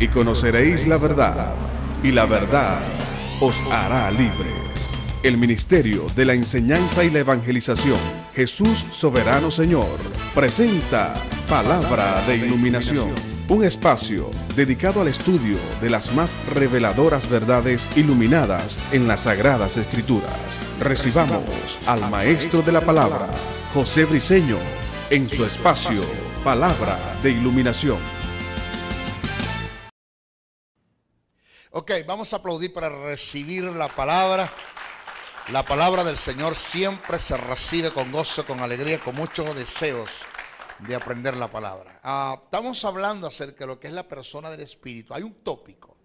y conoceréis la verdad, y la verdad os hará libres. El Ministerio de la Enseñanza y la Evangelización, Jesús Soberano Señor, presenta Palabra de Iluminación, un espacio dedicado al estudio de las más reveladoras verdades iluminadas en las Sagradas Escrituras. Recibamos al Maestro de la Palabra, José Briceño, en su espacio Palabra de Iluminación. Ok, vamos a aplaudir para recibir la palabra. La palabra del Señor siempre se recibe con gozo, con alegría, con muchos deseos de aprender la palabra. Ah, estamos hablando acerca de lo que es la persona del Espíritu. Hay un tópico.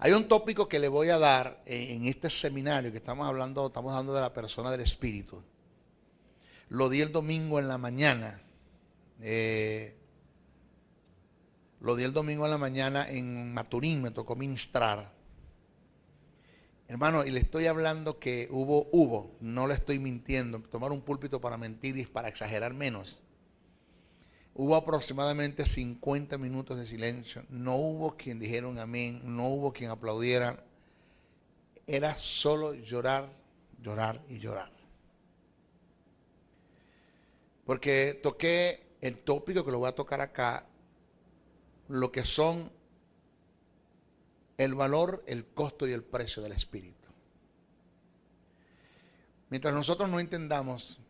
Hay un tópico que le voy a dar en este seminario que estamos hablando, estamos hablando de la persona del Espíritu. Lo di el domingo en la mañana. Eh, lo di el domingo en la mañana en Maturín, me tocó ministrar. Hermano, y le estoy hablando que hubo, hubo, no le estoy mintiendo. Tomar un púlpito para mentir y para exagerar menos. Hubo aproximadamente 50 minutos de silencio. No hubo quien dijeron amén, no hubo quien aplaudiera. Era solo llorar, llorar y llorar. Porque toqué el tópico que lo voy a tocar acá lo que son el valor, el costo y el precio del Espíritu. Mientras nosotros no entendamos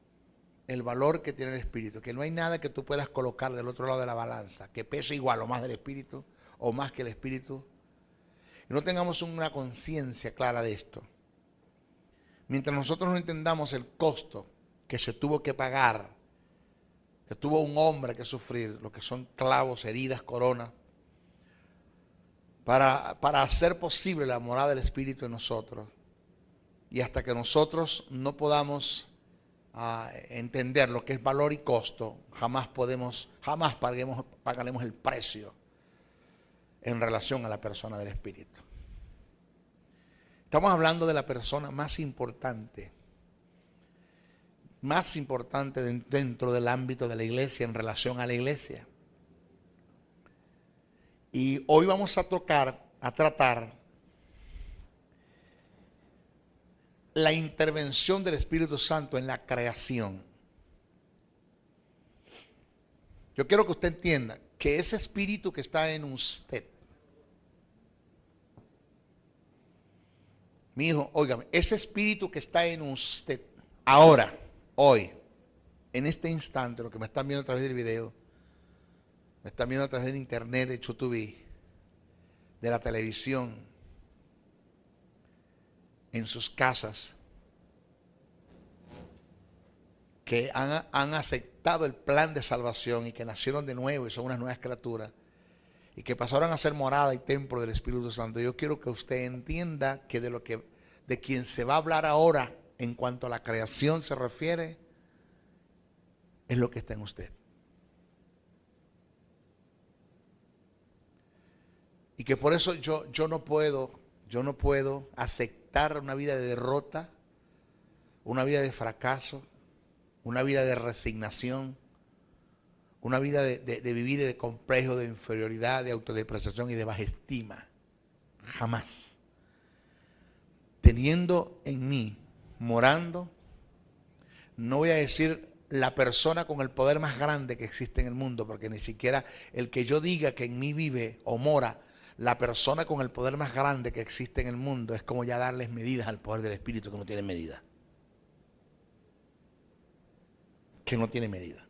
el valor que tiene el Espíritu, que no hay nada que tú puedas colocar del otro lado de la balanza, que pese igual o más del Espíritu o más que el Espíritu, y no tengamos una conciencia clara de esto. Mientras nosotros no entendamos el costo que se tuvo que pagar que tuvo un hombre que sufrir, lo que son clavos, heridas, corona para, hacer posible la morada del Espíritu en nosotros. Y hasta que nosotros no podamos ah, entender lo que es valor y costo, jamás podemos, jamás paguemos, pagaremos el precio en relación a la persona del Espíritu. Estamos hablando de la persona más importante más importante dentro del ámbito de la iglesia, en relación a la iglesia. Y hoy vamos a tocar, a tratar la intervención del Espíritu Santo en la creación. Yo quiero que usted entienda que ese espíritu que está en usted, mi hijo, óigame, ese espíritu que está en usted ahora, hoy, en este instante, lo que me están viendo a través del video, me están viendo a través del internet, de YouTube, de la televisión, en sus casas, que han, aceptado el plan de salvación y que nacieron de nuevo y son unas nuevas criaturas y que pasaron a ser morada y templo del Espíritu Santo. Yo quiero que usted entienda que de lo que de quien se va a hablar ahora en cuanto a la creación se refiere es lo que está en usted. Y que por eso yo, yo no puedo, yo no puedo aceptar una vida de derrota, una vida de fracaso, una vida de resignación, una vida de, de vivir de complejo, de inferioridad, de autodepreciación y de baja estima. Jamás. Teniendo en mí morando, no voy a decir la persona con el poder más grande que existe en el mundo, porque ni siquiera el que yo diga que en mí vive o mora la persona con el poder más grande que existe en el mundo, es como ya darles medidas al poder del Espíritu que no tiene medida. Que no tiene medida.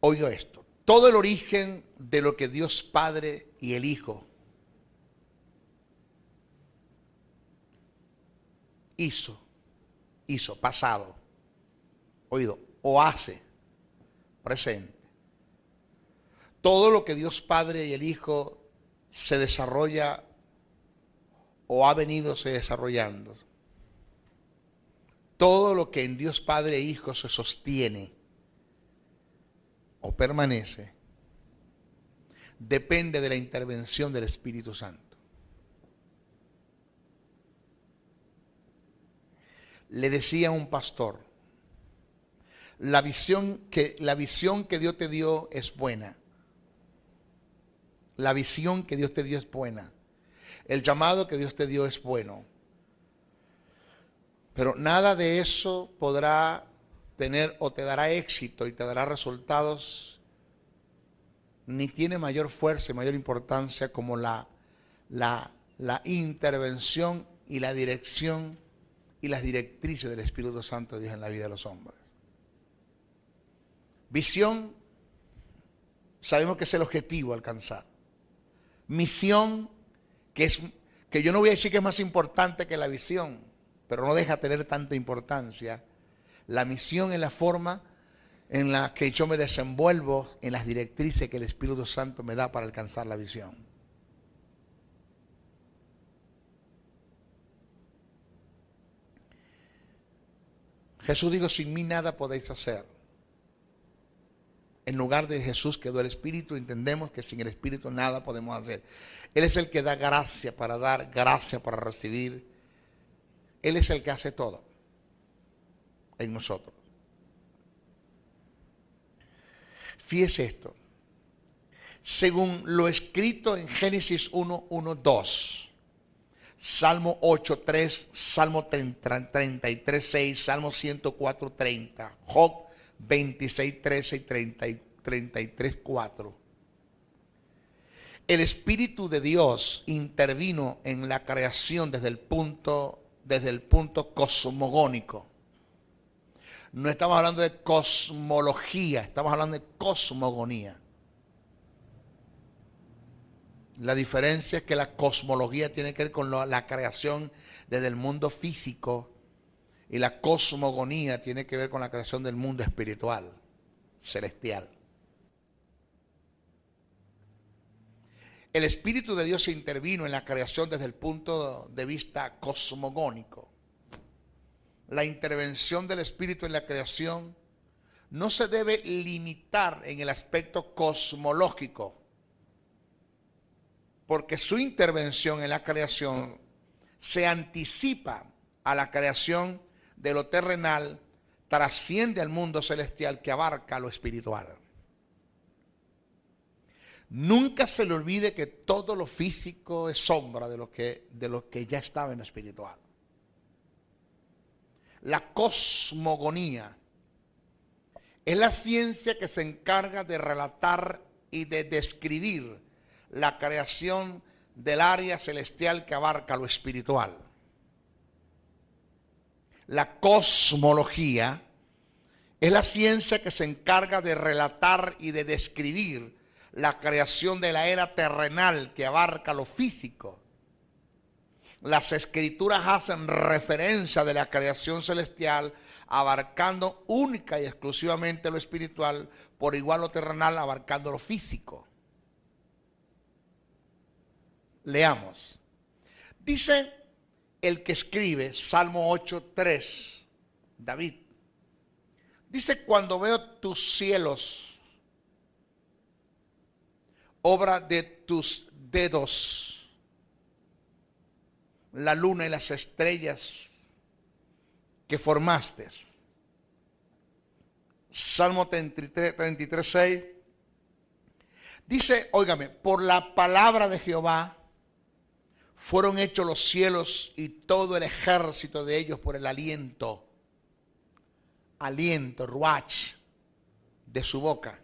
Oigo esto. Todo el origen de lo que Dios Padre y el Hijo hizo, hizo, pasado, oído, o hace, presente. Todo lo que Dios Padre y el Hijo se desarrolla o ha venido se desarrollando. Todo lo que en Dios Padre e Hijo se sostiene o permanece depende de la intervención del Espíritu Santo. le decía un pastor, la visión que, la visión que Dios te dio es buena. La visión que Dios te dio es buena. El llamado que Dios te dio es bueno. Pero nada de eso podrá tener o te dará éxito y te dará resultados, ni tiene mayor fuerza y mayor importancia como la, la, la intervención y la dirección y las directrices del Espíritu Santo de Dios en la vida de los hombres. Visión, sabemos que es el objetivo alcanzar. Misión, que, es, que yo no voy a decir que es más importante que la visión, pero no deja tener tanta importancia. La misión es la forma en la que yo me desenvuelvo en las directrices que el Espíritu Santo me da para alcanzar la visión. Jesús dijo, sin mí nada podéis hacer. En lugar de Jesús quedó el Espíritu, entendemos que sin el Espíritu nada podemos hacer. Él es el que da gracia para dar, gracia para recibir. Él es el que hace todo en nosotros. Fíjese esto. Según lo escrito en Génesis 1.1.2 1, Salmo 8.3, Salmo 33.6, Salmo 104.30, Job 26.13 y 33.4. El Espíritu de Dios intervino en la creación desde el punto cosmogónico. No estamos hablando de cosmología, estamos hablando de cosmogonía. La diferencia es que la cosmología tiene que ver con la creación desde el mundo físico y la cosmogonía tiene que ver con la creación del mundo espiritual, celestial. El Espíritu de Dios intervino en la creación desde el punto de vista cosmogónico. La intervención del Espíritu en la creación no se debe limitar en el aspecto cosmológico porque su intervención en la creación se anticipa a la creación de lo terrenal, trasciende al mundo celestial que abarca lo espiritual. Nunca se le olvide que todo lo físico es sombra de lo que, de lo que ya estaba en lo espiritual. La cosmogonía es la ciencia que se encarga de relatar y de describir la creación del área celestial que abarca lo espiritual. La cosmología es la ciencia que se encarga de relatar y de describir la creación de la era terrenal que abarca lo físico. Las escrituras hacen referencia de la creación celestial abarcando única y exclusivamente lo espiritual, por igual lo terrenal abarcando lo físico. Leamos. Dice el que escribe Salmo 8:3, David. Dice, cuando veo tus cielos, obra de tus dedos, la luna y las estrellas que formaste. Salmo 33, 6. Dice, óigame, por la palabra de Jehová fueron hechos los cielos y todo el ejército de ellos por el aliento, aliento, ruach, de su boca.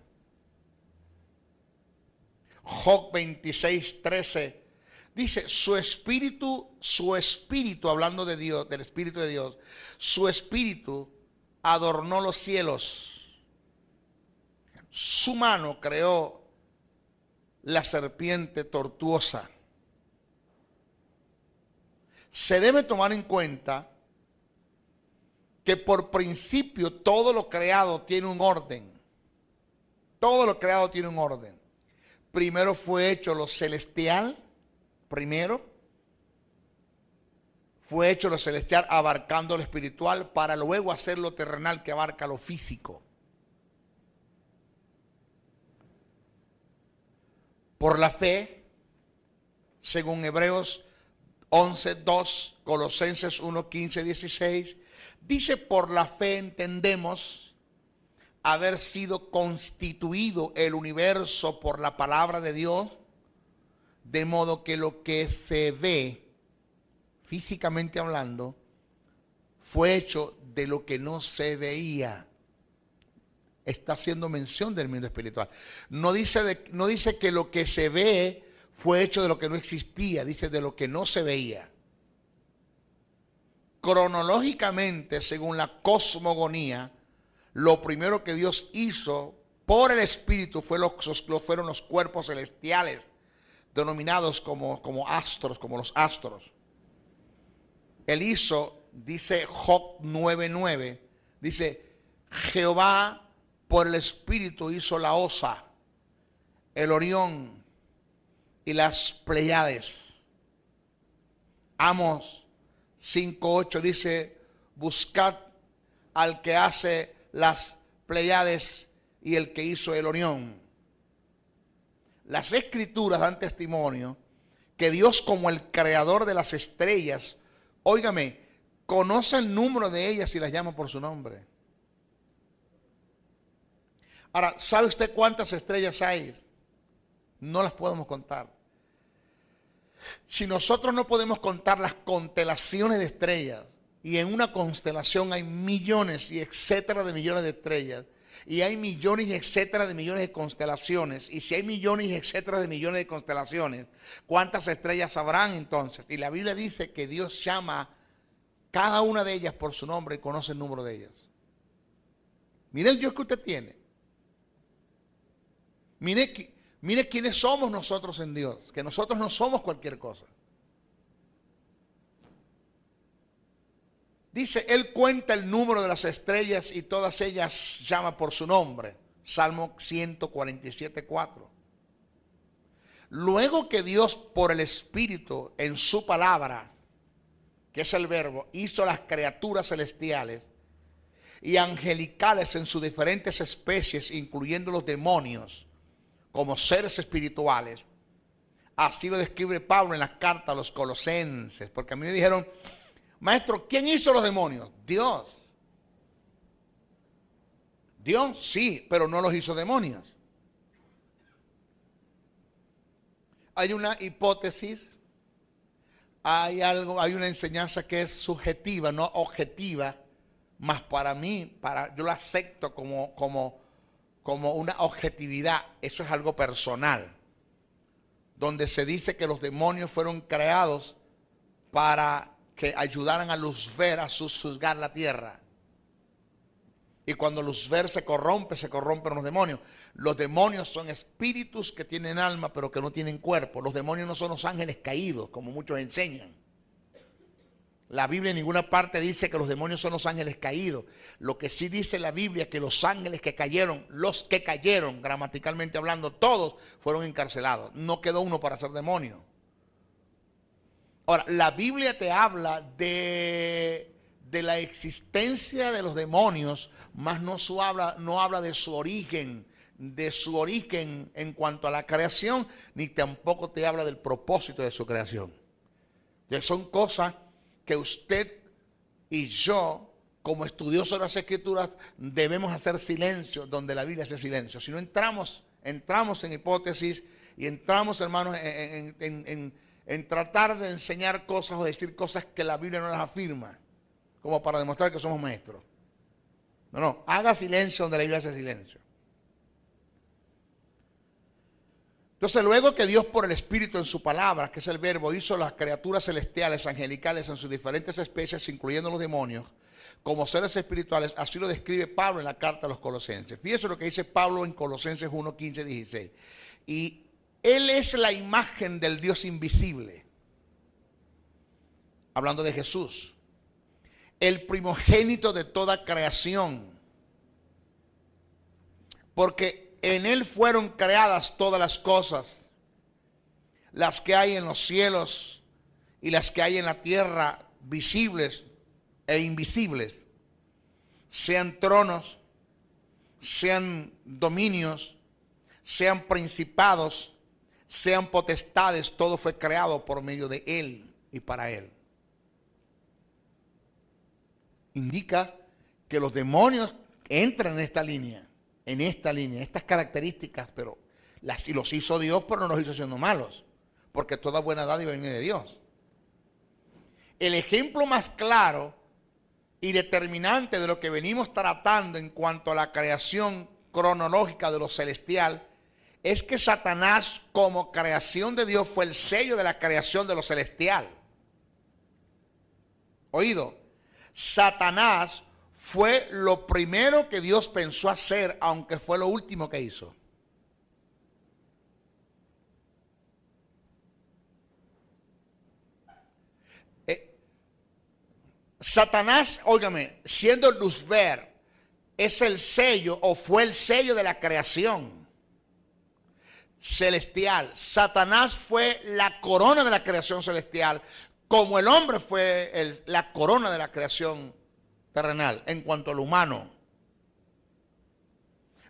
Job 26, 13 dice, su espíritu, su espíritu, hablando de Dios, del espíritu de Dios, su espíritu adornó los cielos, su mano creó la serpiente tortuosa se debe tomar en cuenta que por principio todo lo creado tiene un orden. Todo lo creado tiene un orden. Primero fue hecho lo celestial, primero. Fue hecho lo celestial abarcando lo espiritual para luego hacer lo terrenal que abarca lo físico. Por la fe, según Hebreos 11, 2, Colosenses 1, 15, 16, dice, por la fe entendemos haber sido constituido el universo por la palabra de Dios, de modo que lo que se ve, físicamente hablando, fue hecho de lo que no se veía. Está haciendo mención del mundo espiritual. No dice, no dice que lo que se ve fue hecho de lo que no existía, dice, de lo que no se veía. Cronológicamente, según la cosmogonía, lo primero que Dios hizo por el Espíritu fue los, fueron los cuerpos celestiales, denominados como, como astros, como los astros. Él hizo, dice Job 9.9, dice, Jehová por el Espíritu hizo la osa, el orión, y las Pleiades. Amos 5.8 dice, buscad al que hace las Pleiades y el que hizo el Orión. Las escrituras dan testimonio que Dios como el creador de las estrellas, óigame, conoce el número de ellas y las llama por su nombre. Ahora, ¿sabe usted cuántas estrellas hay? No las podemos contar. Si nosotros no podemos contar las constelaciones de estrellas, y en una constelación hay millones y etcétera de millones de estrellas, y hay millones y etcétera de millones de constelaciones, y si hay millones y etcétera de millones de constelaciones, ¿cuántas estrellas habrán entonces? Y la Biblia dice que Dios llama cada una de ellas por su nombre y conoce el número de ellas. Mire el Dios que usted tiene. Mire que Mire quiénes somos nosotros en Dios, que nosotros no somos cualquier cosa. Dice, Él cuenta el número de las estrellas y todas ellas llama por su nombre. Salmo 147, 4. Luego que Dios por el Espíritu en su palabra, que es el verbo, hizo las criaturas celestiales y angelicales en sus diferentes especies, incluyendo los demonios, como seres espirituales. Así lo describe Pablo en la carta a los colosenses, porque a mí me dijeron, maestro, ¿quién hizo los demonios? Dios. Dios sí, pero no los hizo demonios. Hay una hipótesis, hay algo, hay una enseñanza que es subjetiva, no objetiva, más para mí, para, yo la acepto como, como, como una objetividad, eso es algo personal, donde se dice que los demonios fueron creados para que ayudaran a ver, a susurrar la tierra. Y cuando ver se corrompe, se corrompen los demonios. Los demonios son espíritus que tienen alma, pero que no tienen cuerpo. Los demonios no son los ángeles caídos, como muchos enseñan. La Biblia en ninguna parte dice que los demonios son los ángeles caídos. Lo que sí dice la Biblia es que los ángeles que cayeron, los que cayeron, gramaticalmente hablando, todos fueron encarcelados. No quedó uno para ser demonio. Ahora, la Biblia te habla de, de la existencia de los demonios, mas no, su habla, no habla de su origen, de su origen en cuanto a la creación, ni tampoco te habla del propósito de su creación. son cosas que usted y yo, como estudiosos de las escrituras, debemos hacer silencio donde la Biblia hace silencio. Si no entramos, entramos en hipótesis y entramos, hermanos, en, tratar de enseñar cosas o decir cosas que la Biblia no las afirma, como para demostrar que somos maestros. No, no, haga silencio donde la Biblia hace silencio. Entonces, luego que Dios por el Espíritu en su palabra, que es el verbo, hizo las criaturas celestiales, angelicales, en sus diferentes especies, incluyendo los demonios, como seres espirituales, así lo describe Pablo en la carta a los Colosenses. Fíjese lo que dice Pablo en Colosenses 1, 15, 16. Y Él es la imagen del Dios invisible, hablando de Jesús, el primogénito de toda creación, porque en Él fueron creadas todas las cosas, las que hay en los cielos y las que hay en la tierra, visibles e invisibles, sean tronos, sean dominios, sean principados, sean potestades, todo fue creado por medio de Él y para Él. Indica que los demonios entran en esta línea en esta línea, estas características, pero las, los hizo Dios, pero no los hizo siendo malos, porque toda buena dádiva viene de Dios. El ejemplo más claro y determinante de lo que venimos tratando en cuanto a la creación cronológica de lo celestial es que Satanás como creación de Dios fue el sello de la creación de lo celestial. Oído, Satanás fue lo primero que Dios pensó hacer, aunque fue lo último que hizo. Eh, Satanás, óigame, siendo ver, es el sello o fue el sello de la creación celestial. Satanás fue la corona de la creación celestial, como el hombre fue la corona de la creación terrenal, en cuanto al humano,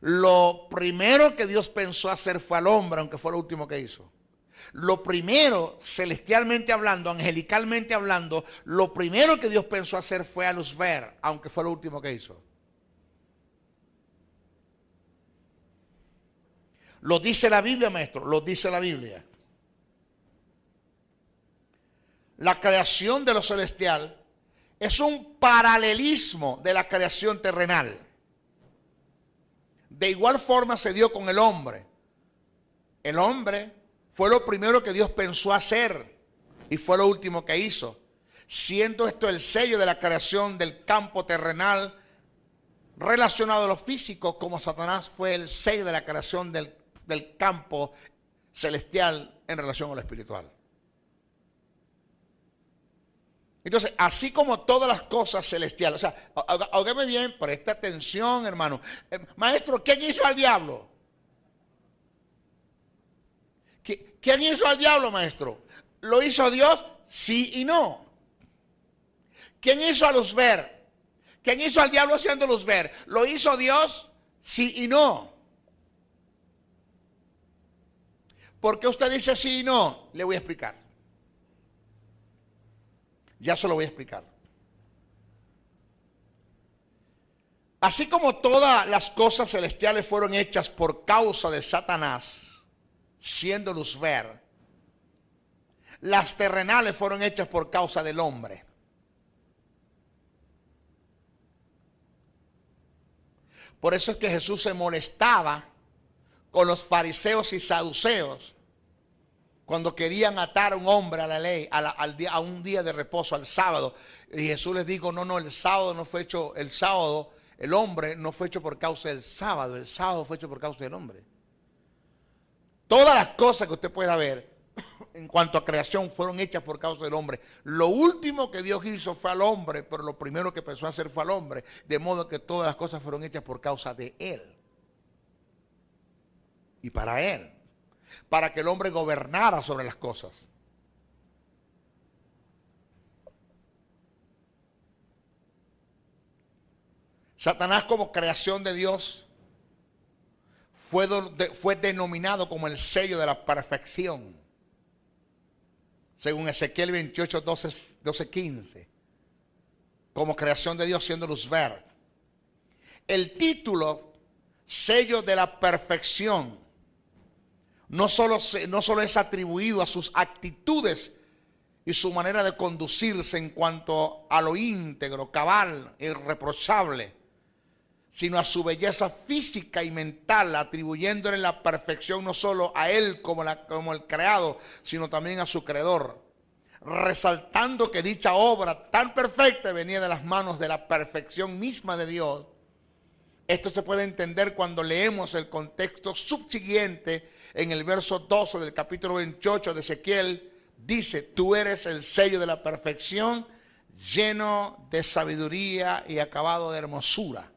lo primero que Dios pensó hacer fue al hombre, aunque fue lo último que hizo. Lo primero, celestialmente hablando, angelicalmente hablando, lo primero que Dios pensó hacer fue a ver, aunque fue lo último que hizo. Lo dice la Biblia, maestro, lo dice la Biblia. La creación de lo celestial es un paralelismo de la creación terrenal. De igual forma se dio con el hombre. El hombre fue lo primero que Dios pensó hacer y fue lo último que hizo. Siendo esto el sello de la creación del campo terrenal relacionado a lo físico, como Satanás fue el sello de la creación del, del campo celestial en relación a lo espiritual. Entonces, así como todas las cosas celestiales, o sea, ogame bien, presta atención, hermano. Eh, maestro, ¿quién hizo al diablo? ¿Quién hizo al diablo, maestro? ¿Lo hizo Dios? Sí y no. ¿Quién hizo a los ver? ¿Quién hizo al diablo haciéndolos ver? ¿Lo hizo Dios? Sí y no. ¿Por qué usted dice sí y no? Le voy a explicar. Ya se lo voy a explicar. Así como todas las cosas celestiales fueron hechas por causa de Satanás, siendo luz ver, las terrenales fueron hechas por causa del hombre. Por eso es que Jesús se molestaba con los fariseos y saduceos cuando querían atar a un hombre a la ley, a, un día de reposo, al sábado. Y Jesús les dijo, no, no, el sábado no fue hecho, el sábado, el hombre no fue hecho por causa del sábado, el sábado fue hecho por causa del hombre. Todas las cosas que usted pueda ver en cuanto a creación fueron hechas por causa del hombre. Lo último que Dios hizo fue al hombre, pero lo primero que empezó a hacer fue al hombre, de modo que todas las cosas fueron hechas por causa de él. Y para él para que el hombre gobernara sobre las cosas. Satanás como creación de Dios fue, fue, denominado como el sello de la perfección. Según Ezequiel 28, 12, 15. Como creación de Dios siendo luz verde El título, sello de la perfección, no solo, no solo es atribuido a sus actitudes y su manera de conducirse en cuanto a lo íntegro, cabal, irreprochable, sino a su belleza física y mental, atribuyéndole la perfección no solo a él como, la, como el creado, sino también a su creador, resaltando que dicha obra tan perfecta venía de las manos de la perfección misma de Dios. Esto se puede entender cuando leemos el contexto subsiguiente en el verso 12 del capítulo 28 de Ezequiel, dice, tú eres el sello de la perfección, lleno de sabiduría y acabado de hermosura.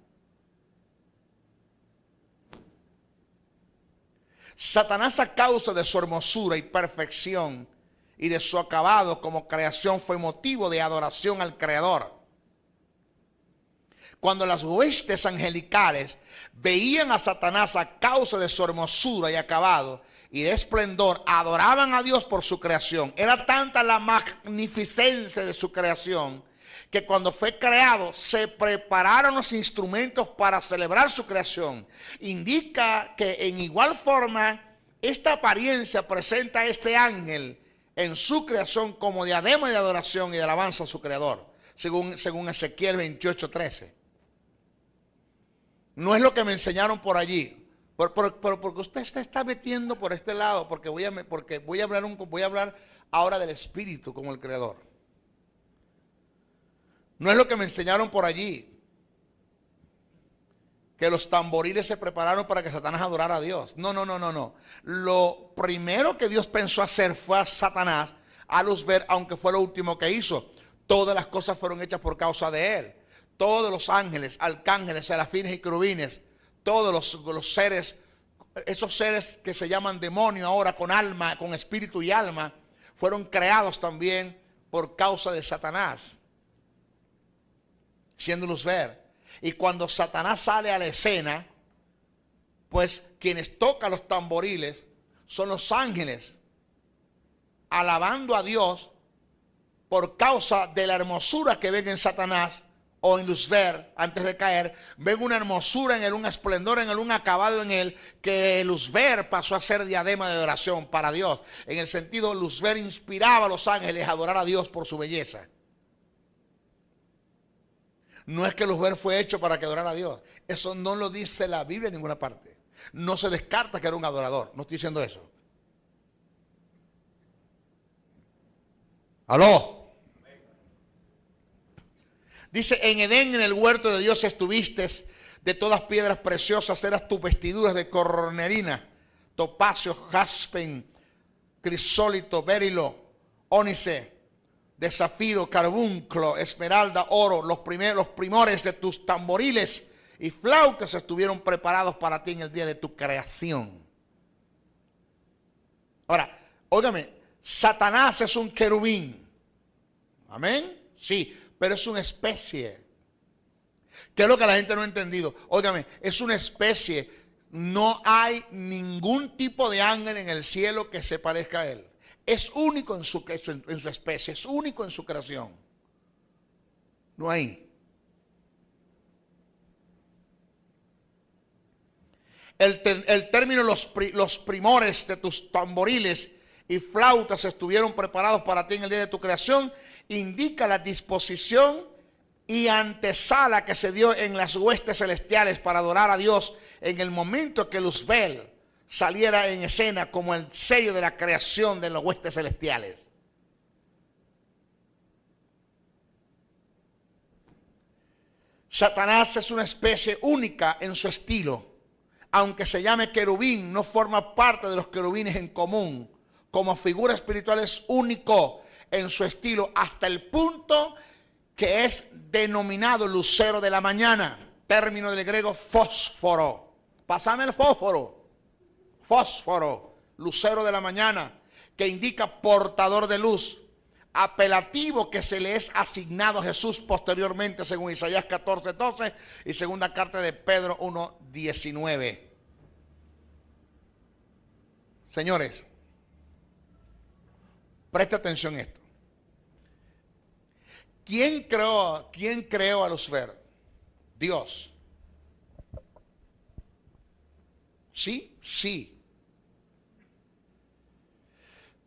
Satanás a causa de su hermosura y perfección y de su acabado como creación fue motivo de adoración al Creador. Cuando las huestes angelicales veían a Satanás a causa de su hermosura y acabado y de esplendor, adoraban a Dios por su creación. Era tanta la magnificencia de su creación que cuando fue creado se prepararon los instrumentos para celebrar su creación. Indica que en igual forma esta apariencia presenta a este ángel en su creación como diadema de adoración y de alabanza a su creador, según, según Ezequiel 28.13. No es lo que me enseñaron por allí. porque usted se está metiendo por este lado, porque voy a, porque voy a, hablar, un, voy a hablar ahora del Espíritu como el Creador. No es lo que me enseñaron por allí, que los tamboriles se prepararon para que Satanás adorara a Dios. No, no, no, no, no. Lo primero que Dios pensó hacer fue a Satanás a los ver, aunque fue lo último que hizo. Todas las cosas fueron hechas por causa de él todos los ángeles, arcángeles, serafines y crubines, todos los, seres, esos seres que se llaman demonios ahora con alma, con espíritu y alma, fueron creados también por causa de Satanás, siendo ver, Y cuando Satanás sale a la escena, pues quienes tocan los tamboriles son los ángeles, alabando a Dios por causa de la hermosura que ven en Satanás o en Luzver antes de caer, ven una hermosura en él, un esplendor en él, un acabado en él, que Luzver pasó a ser diadema de adoración para Dios. En el sentido, Luzver inspiraba a los ángeles a adorar a Dios por su belleza. No es que Luzver fue hecho para que adorara a Dios. Eso no lo dice la Biblia en ninguna parte. No se descarta que era un adorador. No estoy diciendo eso. Aló. Dice, en Edén, en el huerto de Dios estuviste, de todas piedras preciosas eras tus vestiduras de coronerina, topacio, jaspen, crisólito, berilo, ónice, de zafiro, carbunclo, esmeralda, oro, los, primeros, primores de tus tamboriles y flautas estuvieron preparados para ti en el día de tu creación. Ahora, óigame, Satanás es un querubín. Amén. Sí, pero es una especie. ¿Qué es lo que la gente no ha entendido? Óigame, es una especie. No hay ningún tipo de ángel en el cielo que se parezca a él. Es único en su, especie, es único en su creación. No hay. El, término los, primores de tus tamboriles y flautas estuvieron preparados para ti en el día de tu creación indica la disposición y antesala que se dio en las huestes celestiales para adorar a Dios en el momento que Luzbel saliera en escena como el sello de la creación de las huestes celestiales. Satanás es una especie única en su estilo. Aunque se llame querubín, no forma parte de los querubines en común. Como figura espiritual es único en su estilo hasta el punto que es denominado lucero de la mañana, término del griego fósforo. Pasame el fósforo, fósforo, lucero de la mañana, que indica portador de luz, apelativo que se le es asignado a Jesús posteriormente según Isaías 14, y segunda carta de Pedro 1.19. Señores, preste atención a esto. ¿Quién creó, quién creó a Dios. ¿Sí? Sí.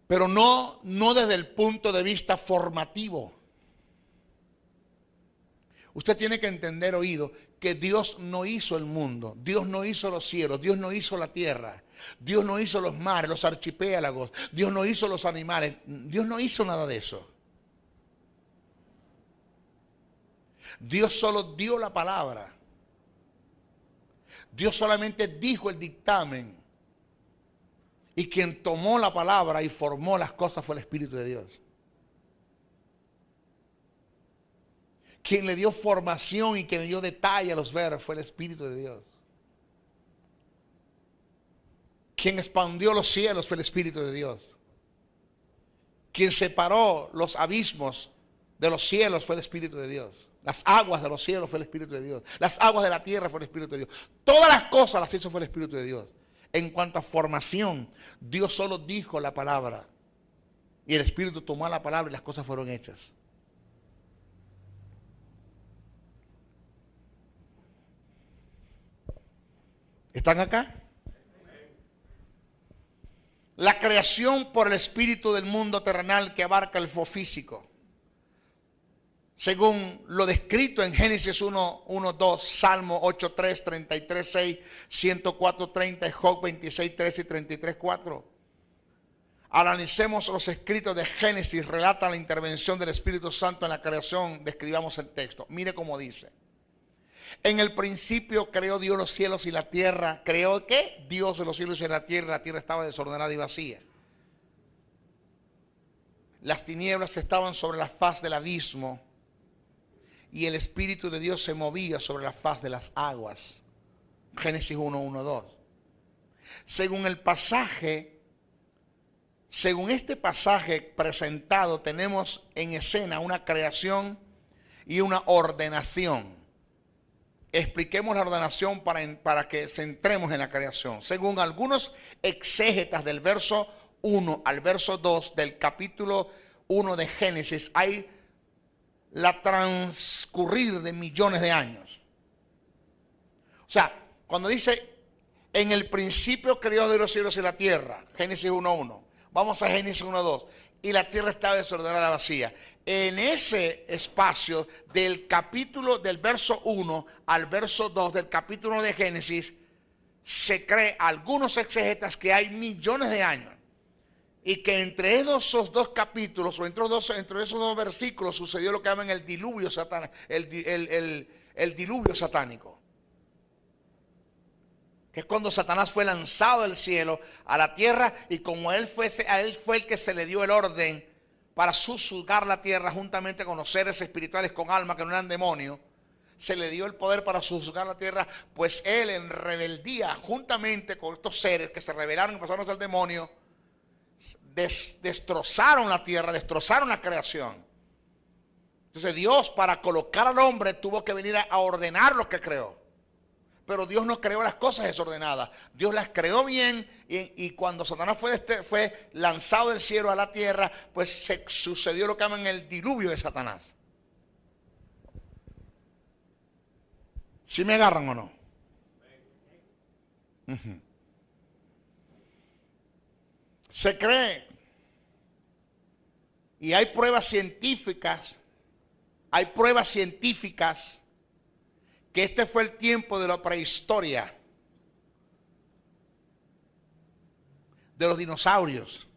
Pero no, no desde el punto de vista formativo. Usted tiene que entender, oído, que Dios no hizo el mundo, Dios no hizo los cielos, Dios no hizo la tierra, Dios no hizo los mares, los archipiélagos, Dios no hizo los animales, Dios no hizo nada de eso. Dios solo dio la palabra. Dios solamente dijo el dictamen. Y quien tomó la palabra y formó las cosas fue el Espíritu de Dios. Quien le dio formación y quien le dio detalle a los verbos fue el Espíritu de Dios. Quien expandió los cielos fue el Espíritu de Dios. Quien separó los abismos de los cielos fue el Espíritu de Dios. Las aguas de los cielos fue el Espíritu de Dios. Las aguas de la tierra fue el Espíritu de Dios. Todas las cosas las hizo fue el Espíritu de Dios. En cuanto a formación, Dios solo dijo la palabra. Y el Espíritu tomó la palabra y las cosas fueron hechas. ¿Están acá? La creación por el espíritu del mundo terrenal que abarca el fo físico según lo descrito en Génesis 1, 1 2, Salmo 8, 3, 33, 6, 104, 30, Job 26, 3 y 33, 4. Analicemos los escritos de Génesis, relata la intervención del Espíritu Santo en la creación, describamos el texto. Mire cómo dice. En el principio creó Dios los cielos y la tierra. ¿Creó que Dios los cielos y la tierra. La tierra estaba desordenada y vacía. Las tinieblas estaban sobre la faz del abismo y el Espíritu de Dios se movía sobre la faz de las aguas. Génesis 1, 1, 2. Según el pasaje, según este pasaje presentado, tenemos en escena una creación y una ordenación. Expliquemos la ordenación para, para que centremos en la creación. Según algunos exégetas del verso 1 al verso 2 del capítulo 1 de Génesis, hay la transcurrir de millones de años. O sea, cuando dice, en el principio creó de los cielos y la tierra, Génesis 1.1, vamos a Génesis 1.2, y la tierra estaba desordenada vacía. En ese espacio del capítulo del verso 1 al verso 2 del capítulo de Génesis, se cree algunos exegetas que hay millones de años y que entre esos dos capítulos, o entre, dos, esos dos versículos, sucedió lo que llaman el diluvio, el, diluvio satánico. Que es cuando Satanás fue lanzado del cielo a la tierra y como él a él fue el que se le dio el orden para susurgar la tierra juntamente con los seres espirituales con alma que no eran demonios, se le dio el poder para susurrar la tierra, pues él en rebeldía juntamente con estos seres que se rebelaron y pasaron a ser demonios, destrozaron la tierra, destrozaron la creación. Entonces Dios para colocar al hombre tuvo que venir a, ordenar lo que creó. Pero Dios no creó las cosas desordenadas. Dios las creó bien y, cuando Satanás este, fue, lanzado del cielo a la tierra, pues se, sucedió lo que llaman el diluvio de Satanás. ¿Si ¿Sí me agarran o no? se cree. Y hay pruebas científicas, hay pruebas científicas que este fue el tiempo de la prehistoria, de los dinosaurios.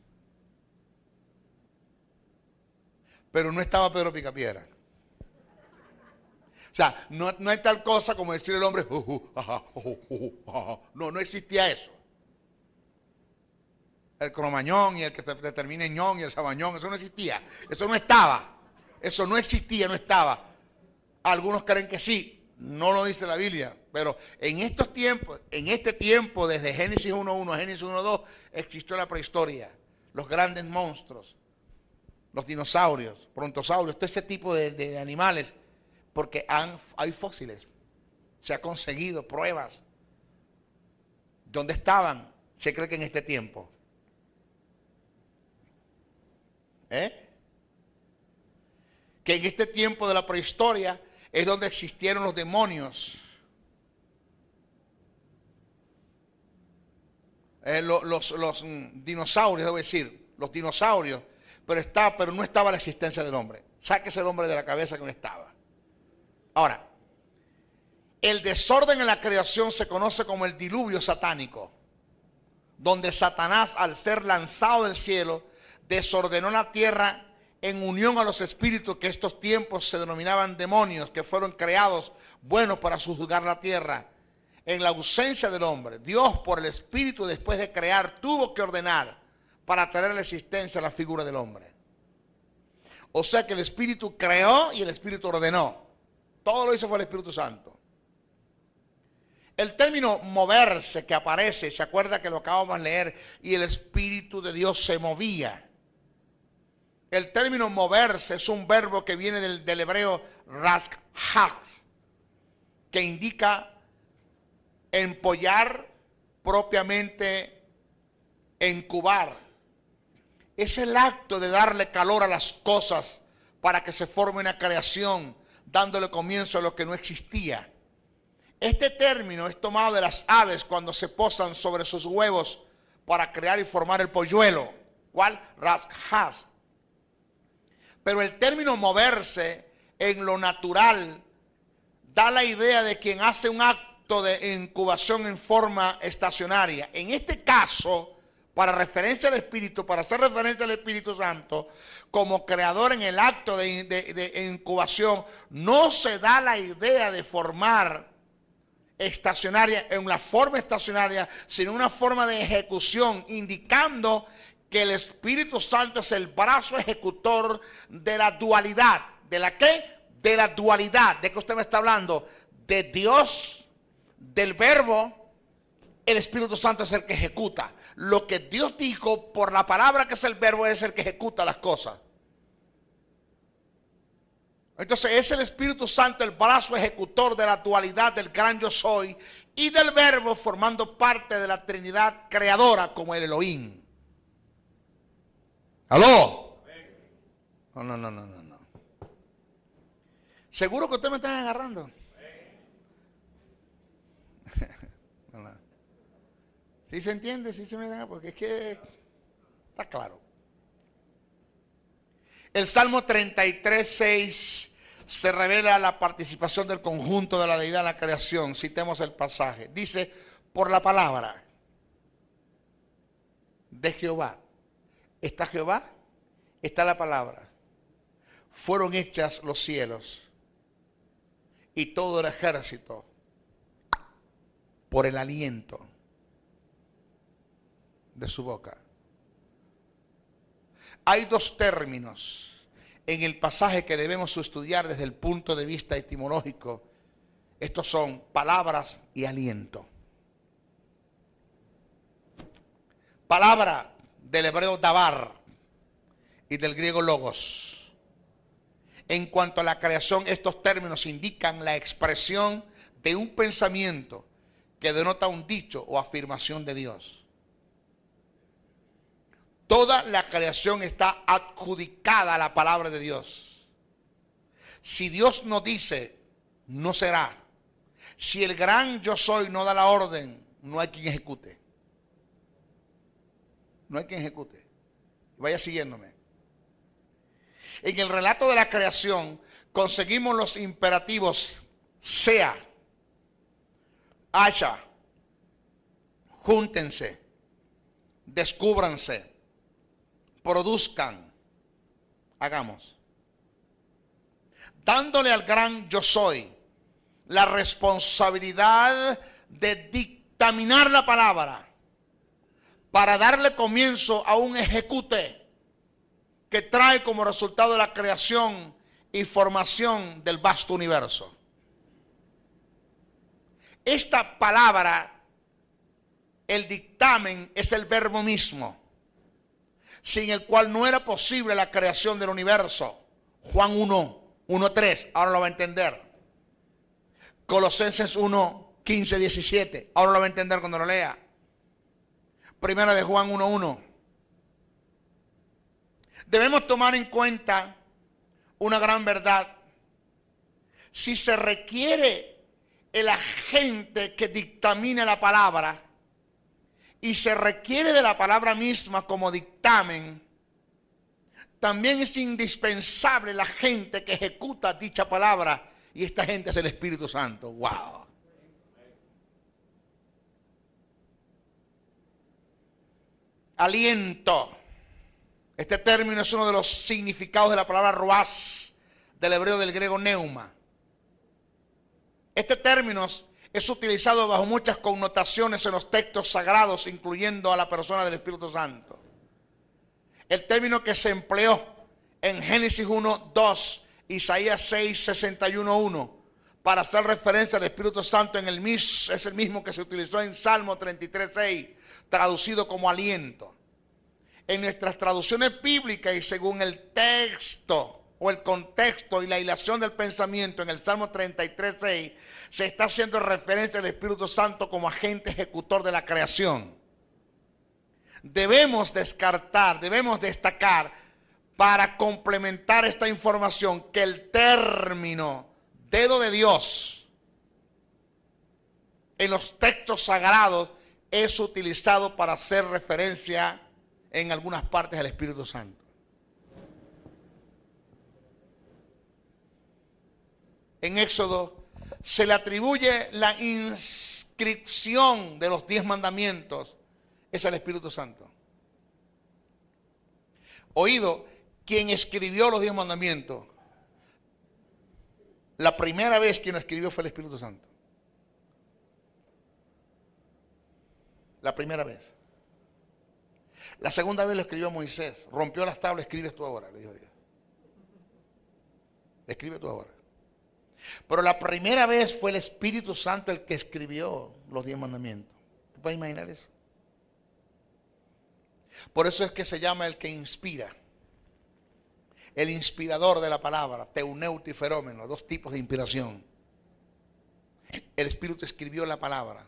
Pero no estaba Pedro Picapiedra. O sea, no, no hay tal cosa como decir el hombre, no, no existía eso el cromañón y el que se termina en ñón y el sabañón, eso no existía, eso no estaba, eso no existía, no estaba. Algunos creen que sí, no lo dice la Biblia, pero en estos tiempos, en este tiempo, desde Génesis 1.1 a Génesis 1.2, existió la prehistoria, los grandes monstruos, los dinosaurios, prontosaurios, todo ese tipo de, animales, porque hay fósiles, se ha conseguido pruebas. ¿Dónde estaban? Se cree que en este tiempo. ¿Eh? Que en este tiempo de la prehistoria es donde existieron los demonios. Eh, los, mm, dinosaurios, debo decir, los dinosaurios. Pero, pero no estaba la existencia del hombre. Sáquese el hombre de la cabeza que no estaba. Ahora, el desorden en la creación se conoce como el diluvio satánico, donde Satanás al ser lanzado del cielo desordenó la tierra en unión a los espíritus que estos tiempos se denominaban demonios, que fueron creados buenos para juzgar la tierra. En la ausencia del hombre, Dios por el espíritu después de crear tuvo que ordenar para tener la existencia la figura del hombre. O sea que el espíritu creó y el espíritu ordenó. Todo lo hizo fue el Espíritu Santo. El término moverse que aparece, se acuerda que lo acabamos de leer, y el Espíritu de Dios se movía. El término moverse es un verbo que viene del, hebreo raskhas, que indica empollar propiamente, encubar. Es el acto de darle calor a las cosas para que se forme una creación, dándole comienzo a lo que no existía. Este término es tomado de las aves cuando se posan sobre sus huevos para crear y formar el polluelo. ¿Cuál? Rashas. Pero el término moverse en lo natural da la idea de quien hace un acto de incubación en forma estacionaria. En este caso, para referencia al Espíritu, para hacer referencia al Espíritu Santo, como creador en el acto de, incubación, no se da la idea de formar estacionaria en una forma estacionaria, sino una forma de ejecución, indicando que el Espíritu Santo es el brazo ejecutor de la dualidad. ¿De la qué? De la dualidad. ¿De qué usted me está hablando? De Dios, del verbo. El Espíritu Santo es el que ejecuta. Lo que Dios dijo por la palabra que es el verbo es el que ejecuta las cosas. Entonces es el Espíritu Santo el brazo ejecutor de la dualidad del gran yo soy y del verbo formando parte de la Trinidad creadora como el Elohim. ¿Aló? No, no, no, no, no. Seguro que usted me está agarrando. ¿Sí se entiende? ¿Sí se me da? Porque es que está claro. El Salmo 33, 6 se revela la participación del conjunto de la deidad en la creación. Citemos el pasaje. Dice, por la palabra de Jehová Está Jehová, está la palabra. Fueron hechas los cielos y todo el ejército por el aliento de su boca. Hay dos términos en el pasaje que debemos estudiar desde el punto de vista etimológico. Estos son palabras y aliento. Palabra del hebreo dabar y del griego logos. En cuanto a la creación, estos términos indican la expresión de un pensamiento que denota un dicho o afirmación de Dios. Toda la creación está adjudicada a la palabra de Dios. Si Dios no dice, no será. Si el gran yo soy no da la orden, no hay quien ejecute no hay quien ejecute. Vaya siguiéndome. En el relato de la creación conseguimos los imperativos sea, haya, júntense, descúbranse, produzcan, hagamos. Dándole al gran yo soy la responsabilidad de dictaminar la palabra para darle comienzo a un ejecute que trae como resultado la creación y formación del vasto universo. Esta palabra, el dictamen, es el verbo mismo, sin el cual no era posible la creación del universo. Juan 1, 1, 3, ahora lo va a entender. Colosenses 1, 15, 17, ahora lo va a entender cuando lo lea. Primera de Juan 1.1. Debemos tomar en cuenta una gran verdad. Si se requiere el agente que dictamine la palabra y se requiere de la palabra misma como dictamen, también es indispensable la gente que ejecuta dicha palabra y esta gente es el Espíritu Santo. ¡Wow! aliento. Este término es uno de los significados de la palabra ruaz, del hebreo del griego neuma. Este término es utilizado bajo muchas connotaciones en los textos sagrados, incluyendo a la persona del Espíritu Santo. El término que se empleó en Génesis 1, 2, Isaías 6, 61, 1, para hacer referencia al Espíritu Santo en el mismo es el mismo que se utilizó en Salmo 33, 6 traducido como aliento. En nuestras traducciones bíblicas y según el texto o el contexto y la hilación del pensamiento en el Salmo 33.6 se está haciendo referencia al Espíritu Santo como agente ejecutor de la creación. Debemos descartar, debemos destacar para complementar esta información que el término dedo de Dios en los textos sagrados es utilizado para hacer referencia en algunas partes al Espíritu Santo. En Éxodo se le atribuye la inscripción de los diez mandamientos, es al Espíritu Santo. Oído, quien escribió los diez mandamientos, la primera vez quien lo escribió fue el Espíritu Santo. la primera vez. La segunda vez lo escribió Moisés, rompió las tablas, escribes tú ahora, le dijo Dios. Escribe tú ahora. Pero la primera vez fue el Espíritu Santo el que escribió los diez mandamientos. ¿Tú puedes imaginar eso? Por eso es que se llama el que inspira. El inspirador de la palabra, teuneuti y dos tipos de inspiración. El Espíritu escribió la palabra.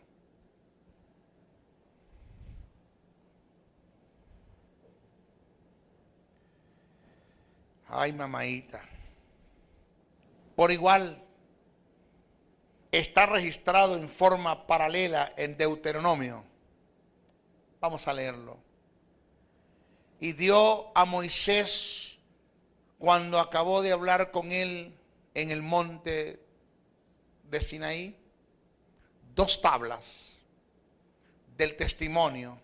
Ay, mamaita. Por igual, está registrado en forma paralela en Deuteronomio. Vamos a leerlo. Y dio a Moisés, cuando acabó de hablar con él en el monte de Sinaí, dos tablas del testimonio,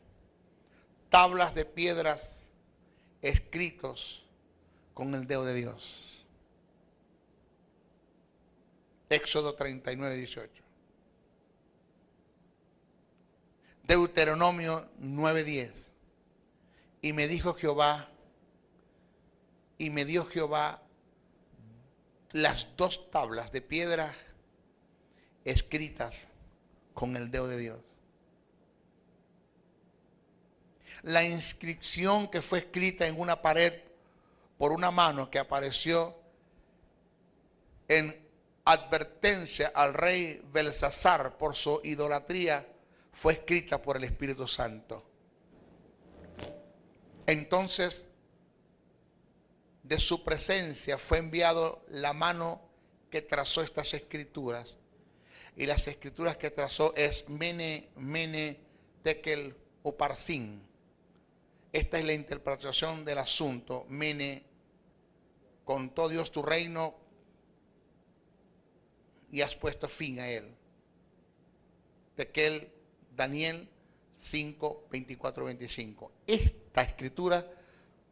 tablas de piedras escritos con el dedo de Dios. Éxodo 39, 18. Deuteronomio 9, 10. Y me dijo Jehová, y me dio Jehová las dos tablas de piedra escritas con el dedo de Dios. La inscripción que fue escrita en una pared por una mano que apareció en advertencia al rey Belsasar por su idolatría fue escrita por el Espíritu Santo. Entonces, de su presencia fue enviado la mano que trazó estas escrituras. Y las escrituras que trazó es Mene, Mene, Tekel, Uparsin. Esta es la interpretación del asunto. Mene, contó Dios tu reino y has puesto fin a él. aquel Daniel 5, 24, 25. Esta escritura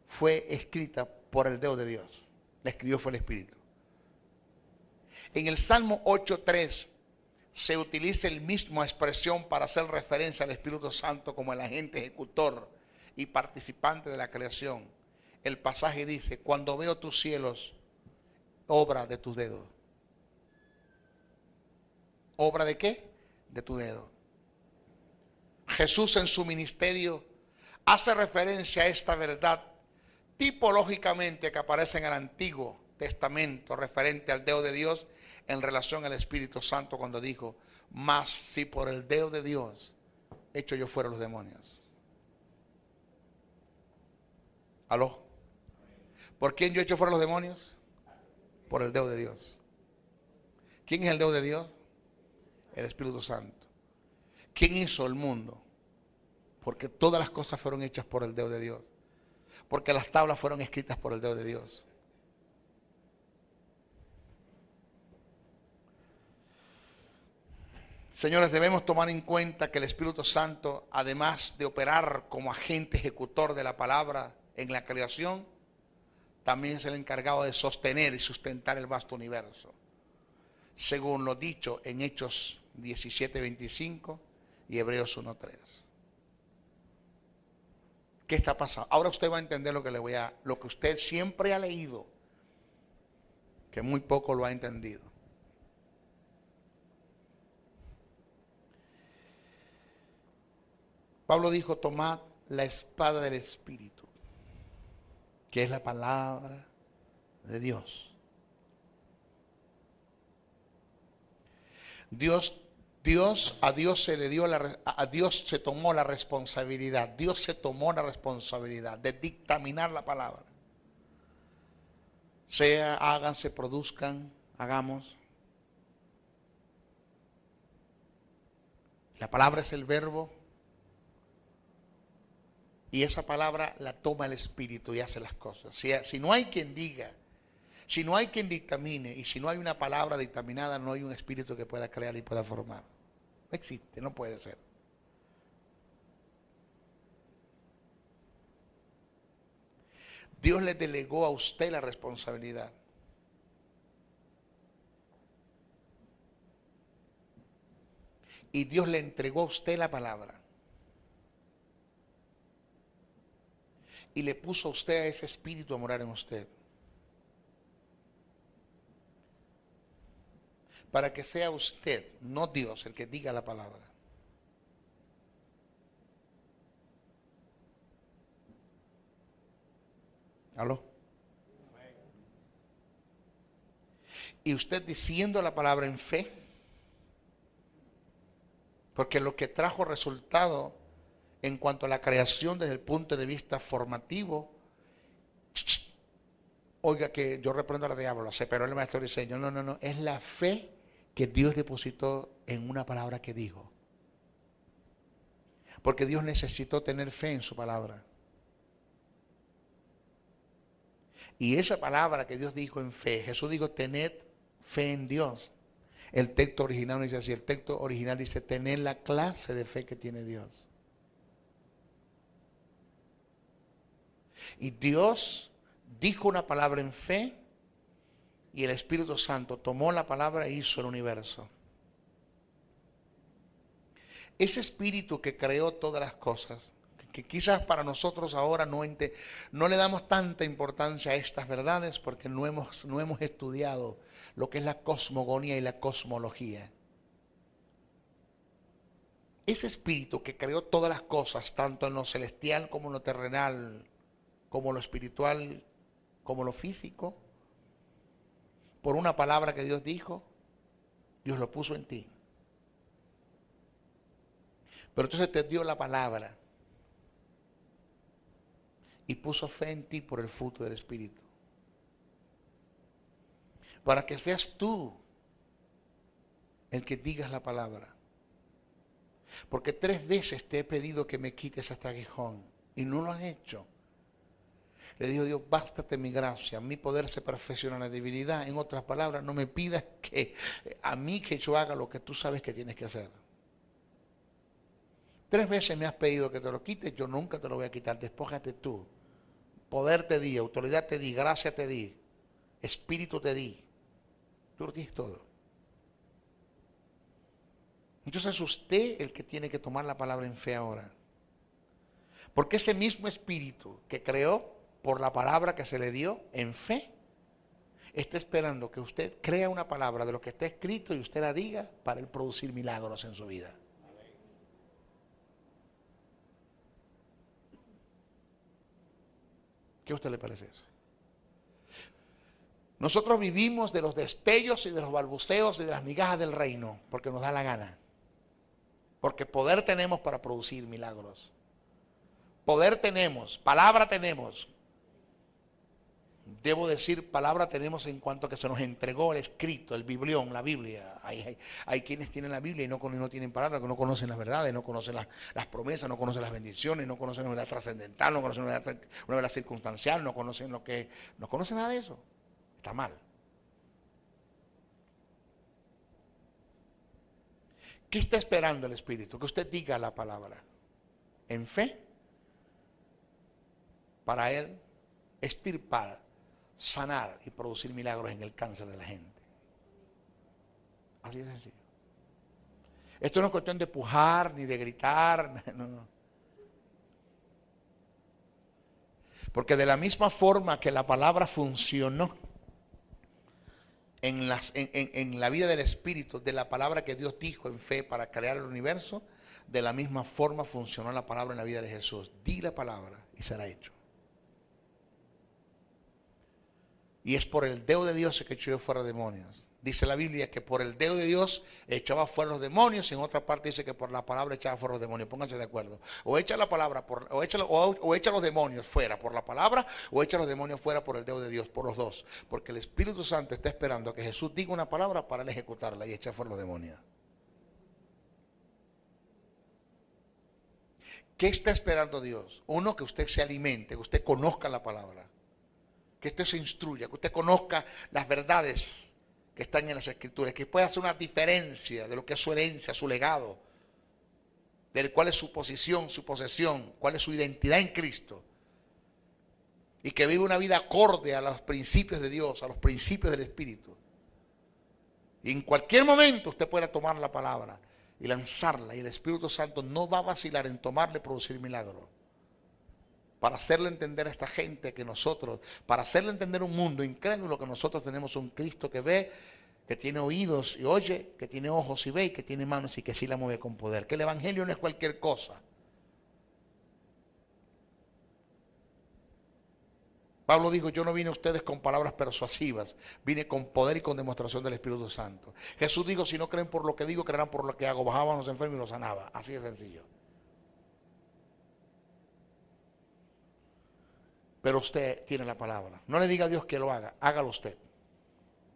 fue escrita por el dedo de Dios. La escribió fue el Espíritu. En el Salmo 8.3 se utiliza el mismo expresión para hacer referencia al Espíritu Santo como el agente ejecutor y participante de la creación. El pasaje dice, cuando veo tus cielos, obra de tus dedos. ¿Obra de qué? De tu dedo. Jesús en su ministerio hace referencia a esta verdad tipológicamente que aparece en el Antiguo Testamento referente al dedo de Dios en relación al Espíritu Santo cuando dijo, mas si por el dedo de Dios hecho yo fuera los demonios. ¿Por quién yo hecho fuera los demonios? Por el dedo de Dios. ¿Quién es el dedo de Dios? El Espíritu Santo. ¿Quién hizo el mundo? Porque todas las cosas fueron hechas por el dedo de Dios. Porque las tablas fueron escritas por el dedo de Dios. Señores, debemos tomar en cuenta que el Espíritu Santo, además de operar como agente ejecutor de la palabra, en la creación, también es el encargado de sostener y sustentar el vasto universo. Según lo dicho en Hechos 17:25 y Hebreos 1:3. ¿Qué está pasando? Ahora usted va a entender lo que le voy a lo que usted siempre ha leído que muy poco lo ha entendido. Pablo dijo, tomad la espada del Espíritu que es la palabra de Dios. Dios, Dios, a Dios se le dio la, a Dios se tomó la responsabilidad, Dios se tomó la responsabilidad de dictaminar la palabra. Sea, hagan, se produzcan, hagamos. La palabra es el verbo y esa palabra la toma el Espíritu y hace las cosas. Si, no hay quien diga, si no hay quien dictamine y si no hay una palabra dictaminada, no hay un Espíritu que pueda crear y pueda formar. No existe, no puede ser. Dios le delegó a usted la responsabilidad. Y Dios le entregó a usted la palabra. y le puso a usted a ese espíritu a morar en usted. Para que sea usted, no Dios, el que diga la palabra. ¿Aló? Y usted diciendo la palabra en fe, porque lo que trajo resultado en cuanto a la creación desde el punto de vista formativo, oiga que yo reprendo al diablo, se pero el maestro dice no, no, no, es la fe que Dios depositó en una palabra que dijo. Porque Dios necesitó tener fe en su palabra. Y esa palabra que Dios dijo en fe, Jesús dijo, tened fe en Dios. El texto original no dice así, el texto original dice, tener la clase de fe que tiene Dios. Y Dios dijo una palabra en fe y el Espíritu Santo tomó la palabra e hizo el universo. Ese espíritu que creó todas las cosas, que quizás para nosotros ahora no, ente, no le damos tanta importancia a estas verdades porque no hemos, no hemos estudiado lo que es la cosmogonía y la cosmología. Ese espíritu que creó todas las cosas, tanto en lo celestial como en lo terrenal, como lo espiritual, como lo físico, por una palabra que Dios dijo, Dios lo puso en ti. Pero entonces te dio la palabra y puso fe en ti por el fruto del Espíritu. Para que seas tú el que digas la palabra. Porque tres veces te he pedido que me quites hasta este aguijón y no lo has hecho. Le dijo Dios, bástate mi gracia, mi poder se perfecciona en la debilidad. En otras palabras, no me pidas que a mí que yo haga lo que tú sabes que tienes que hacer. Tres veces me has pedido que te lo quite, yo nunca te lo voy a quitar, despójate tú. Poder te di, autoridad te di, gracia te di, espíritu te di. Tú lo tienes todo. Entonces es usted el que tiene que tomar la palabra en fe ahora. Porque ese mismo espíritu que creó por la palabra que se le dio en fe, está esperando que usted crea una palabra de lo que está escrito y usted la diga para él producir milagros en su vida. ¿Qué a usted le parece eso? Nosotros vivimos de los despellos... y de los balbuceos y de las migajas del reino, porque nos da la gana. Porque poder tenemos para producir milagros. Poder tenemos, palabra tenemos, debo decir, palabra tenemos en cuanto que se nos entregó el escrito, el biblión, la Biblia. Hay, quienes tienen la Biblia y no, no, tienen palabra, que no conocen las verdades, no conocen las, promesas, no conocen las bendiciones, no conocen la verdad trascendental, no conocen la una verdad circunstancial, no conocen lo que... No conocen nada de eso. Está mal. ¿Qué está esperando el Espíritu? Que usted diga la palabra. En fe, para Él, estirpar sanar y producir milagros en el cáncer de la gente. Así es sencillo. Esto no es cuestión de pujar ni de gritar, no, Porque de la misma forma que la palabra funcionó en, en, la vida del Espíritu, de la palabra que Dios dijo en fe para crear el universo, de la misma forma funcionó la palabra en la vida de Jesús. Di la palabra y será hecho. y es por el dedo de Dios que echó fuera demonios. Dice la Biblia que por el dedo de Dios echaba fuera los demonios, y en otra parte dice que por la palabra echaba fuera los demonios. Pónganse de acuerdo. O echa la palabra, o, echa, los demonios fuera por la palabra, o echa los demonios fuera por el dedo de Dios, por los dos. Porque el Espíritu Santo está esperando a que Jesús diga una palabra para ejecutarla y echar fuera los demonios. ¿Qué está esperando Dios? Uno, que usted se alimente, que usted conozca la palabra que usted se instruya, que usted conozca las verdades que están en las escrituras, que pueda hacer una diferencia de lo que es su herencia, su legado, del cuál es su posición, su posesión, cuál es su identidad en Cristo. Y que vive una vida acorde a los principios de Dios, a los principios del Espíritu. Y en cualquier momento usted pueda tomar la palabra y lanzarla. Y el Espíritu Santo no va a vacilar en tomarle producir milagros para hacerle entender a esta gente que nosotros, para hacerle entender un mundo incrédulo que nosotros tenemos un Cristo que ve, que tiene oídos y oye, que tiene ojos y ve, y que tiene manos y que sí la mueve con poder. Que el Evangelio no es cualquier cosa. Pablo dijo, yo no vine a ustedes con palabras persuasivas, vine con poder y con demostración del Espíritu Santo. Jesús dijo, si no creen por lo que digo, creerán por lo que hago. bajaban los enfermos y los sanaba. Así de sencillo. pero usted tiene la palabra. No le diga a Dios que lo haga, hágalo usted.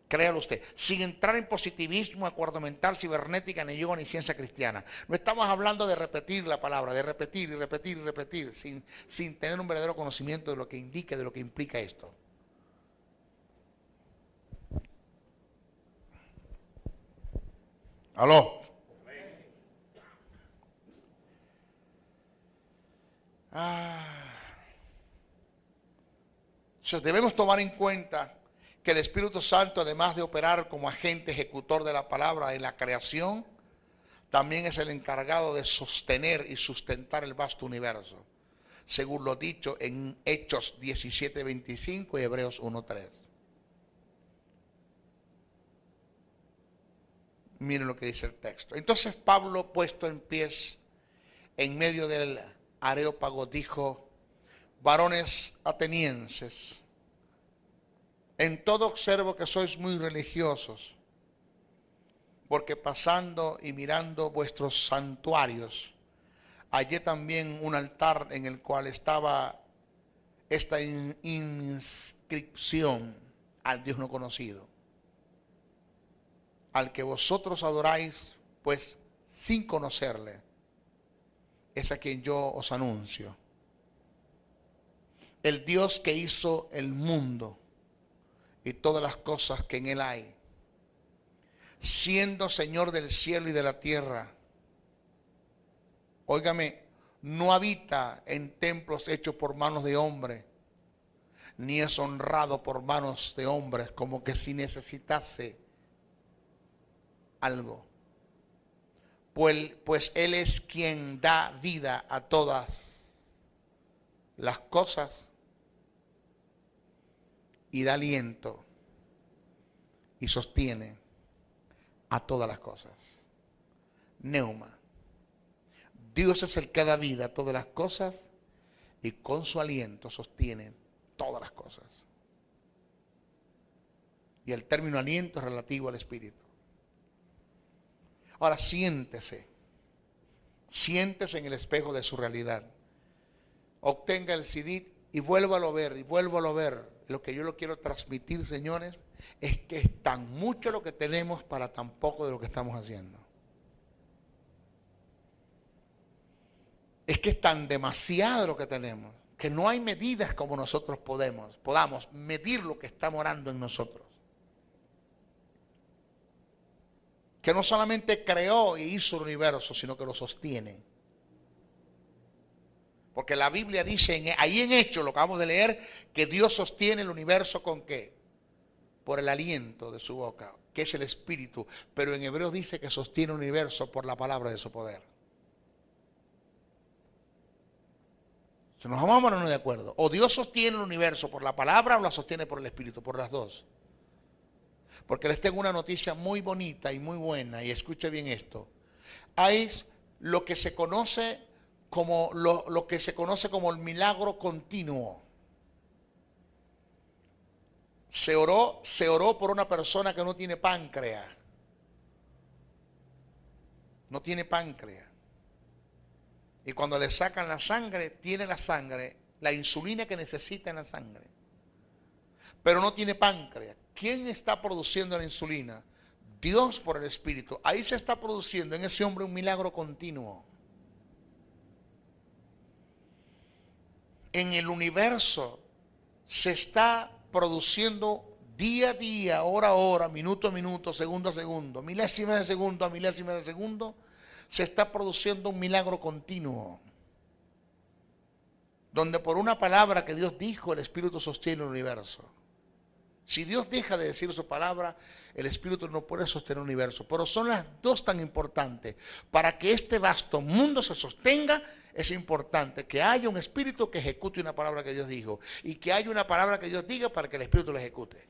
Créalo usted, sin entrar en positivismo, acuerdo mental, cibernética, ni yoga, ni ciencia cristiana. No estamos hablando de repetir la palabra, de repetir y repetir y repetir, sin, sin tener un verdadero conocimiento de lo que indica, de lo que implica esto. Aló. Ah. Entonces debemos tomar en cuenta que el Espíritu Santo, además de operar como agente ejecutor de la palabra en la creación, también es el encargado de sostener y sustentar el vasto universo, según lo dicho en Hechos 17:25 y Hebreos 1:3. Miren lo que dice el texto. Entonces Pablo, puesto en pies en medio del areópago, dijo, varones atenienses, en todo observo que sois muy religiosos, porque pasando y mirando vuestros santuarios, hallé también un altar en el cual estaba esta inscripción al Dios no conocido, al que vosotros adoráis, pues sin conocerle, es a quien yo os anuncio. El Dios que hizo el mundo y todas las cosas que en él hay, siendo Señor del cielo y de la tierra. Óigame, no habita en templos hechos por manos de hombre, ni es honrado por manos de hombres, como que si necesitase algo. Pues, pues Él es quien da vida a todas las cosas y da aliento y sostiene a todas las cosas. Neuma. Dios es el que da vida a todas las cosas y con su aliento sostiene todas las cosas. Y el término aliento es relativo al espíritu. Ahora siéntese, siéntese en el espejo de su realidad. Obtenga el CIDIT y vuélvalo a ver, y vuélvalo a ver, lo que yo lo quiero transmitir, señores, es que es tan mucho lo que tenemos para tan poco de lo que estamos haciendo. Es que es tan demasiado lo que tenemos, que no hay medidas como nosotros podemos, podamos medir lo que está morando en nosotros. Que no solamente creó y hizo el universo, sino que lo sostiene. Porque la Biblia dice, ahí en hecho, lo acabamos de leer, que Dios sostiene el universo con qué? Por el aliento de su boca, que es el Espíritu. Pero en Hebreos dice que sostiene el universo por la palabra de su poder. Si nos amamos no de acuerdo. O Dios sostiene el universo por la palabra o la sostiene por el Espíritu, por las dos. Porque les tengo una noticia muy bonita y muy buena, y escuche bien esto. es lo que se conoce como lo, que se conoce como el milagro continuo. Se oró, se oró por una persona que no tiene páncreas. No tiene páncreas. Y cuando le sacan la sangre, tiene la sangre, la insulina que necesita en la sangre. Pero no tiene páncreas. ¿Quién está produciendo la insulina? Dios por el Espíritu. Ahí se está produciendo en ese hombre un milagro continuo. en el universo se está produciendo día a día, hora a hora, minuto a minuto, segundo a segundo, milésima de segundo a milésima de segundo, se está produciendo un milagro continuo. Donde por una palabra que Dios dijo, el Espíritu sostiene el universo. Si Dios deja de decir su palabra, el Espíritu no puede sostener el universo. Pero son las dos tan importantes. Para que este vasto mundo se sostenga, es importante que haya un espíritu que ejecute una palabra que Dios dijo y que haya una palabra que Dios diga para que el espíritu la ejecute.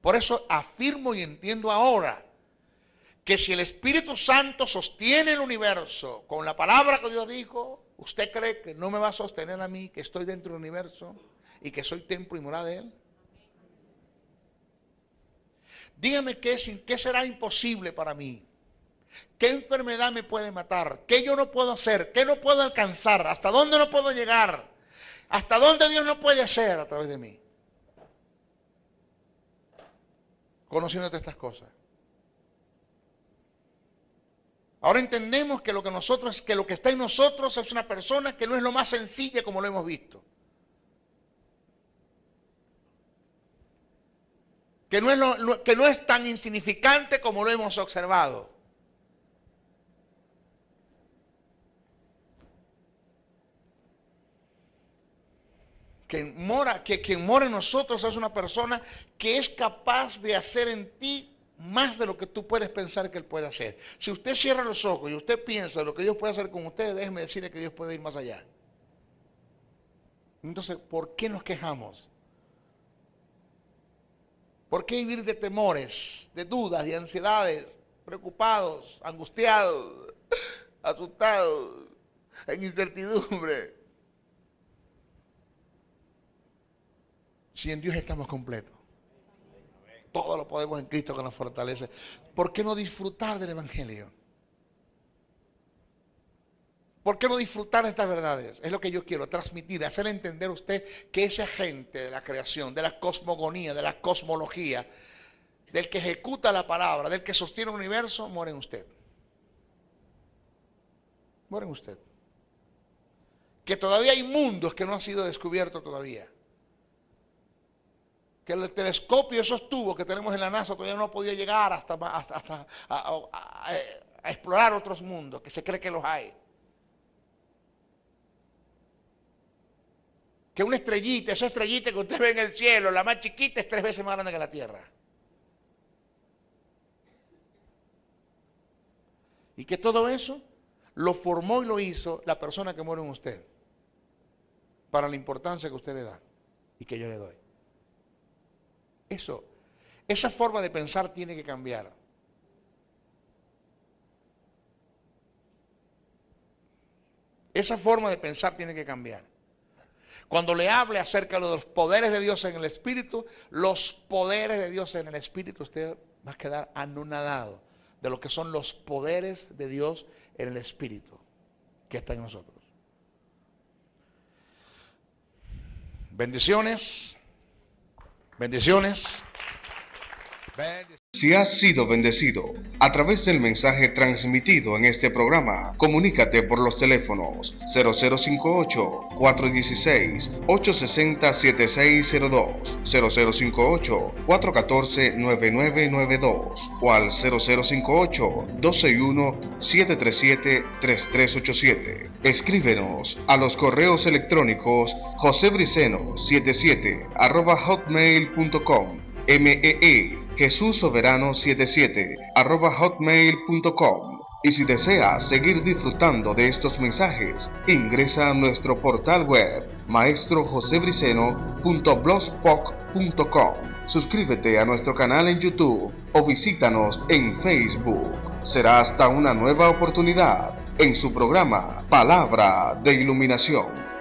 Por eso afirmo y entiendo ahora que si el Espíritu Santo sostiene el universo con la palabra que Dios dijo, ¿usted cree que no me va a sostener a mí, que estoy dentro del universo y que soy templo y morada de Él? Dígame qué, será imposible para mí. ¿Qué enfermedad me puede matar? ¿Qué yo no puedo hacer? ¿Qué no puedo alcanzar? ¿Hasta dónde no puedo llegar? ¿Hasta dónde Dios no puede hacer a través de mí? Conociéndote estas cosas. Ahora entendemos que lo que nosotros, que lo que está en nosotros es una persona que no es lo más sencilla como lo hemos visto. que no, es que no es tan insignificante como lo hemos observado. que mora, que quien mora en nosotros es una persona que es capaz de hacer en ti más de lo que tú puedes pensar que Él puede hacer. Si usted cierra los ojos y usted piensa lo que Dios puede hacer con usted, déjeme decirle que Dios puede ir más allá. Entonces, ¿por qué nos quejamos? ¿Por qué vivir de temores, de dudas, de ansiedades, preocupados, angustiados, asustados, en incertidumbre? Si en Dios estamos completos, todo lo podemos en Cristo que nos fortalece. ¿Por qué no disfrutar del Evangelio? ¿Por qué no disfrutar de estas verdades? Es lo que yo quiero transmitir, hacer entender a usted que ese agente de la creación, de la cosmogonía, de la cosmología, del que ejecuta la palabra, del que sostiene el universo, muere en usted. Muere en usted. Que todavía hay mundos que no han sido descubiertos todavía. Que el telescopio, esos tubos que tenemos en la NASA, todavía no ha podido llegar hasta, a explorar otros mundos, que se cree que los hay. que una estrellita, esa estrellita que usted ve en el cielo, la más chiquita, es tres veces más grande que la Tierra. Y que todo eso lo formó y lo hizo la persona que muere en usted, para la importancia que usted le da y que yo le doy. Eso, esa forma de pensar tiene que cambiar. Esa forma de pensar tiene que cambiar. Cuando le hable acerca de los poderes de Dios en el Espíritu, los poderes de Dios en el Espíritu, usted va a quedar anonadado de lo que son los poderes de Dios en el Espíritu que está en nosotros. Bendiciones, bendiciones. Si has sido bendecido a través del mensaje transmitido en este programa, comunícate por los teléfonos 0058-416-860-7602, 0058-414-9992 o al 0058 121 737 3387 Escríbenos a los correos electrónicos josebriceno77 hotmail.com MEE e, Jesús Soberano 77 arroba hotmail.com. Y si deseas seguir disfrutando de estos mensajes, ingresa a nuestro portal web maestrojosebriceno.blogspot.com. Suscríbete a nuestro canal en YouTube o visítanos en Facebook. Será hasta una nueva oportunidad en su programa Palabra de Iluminación.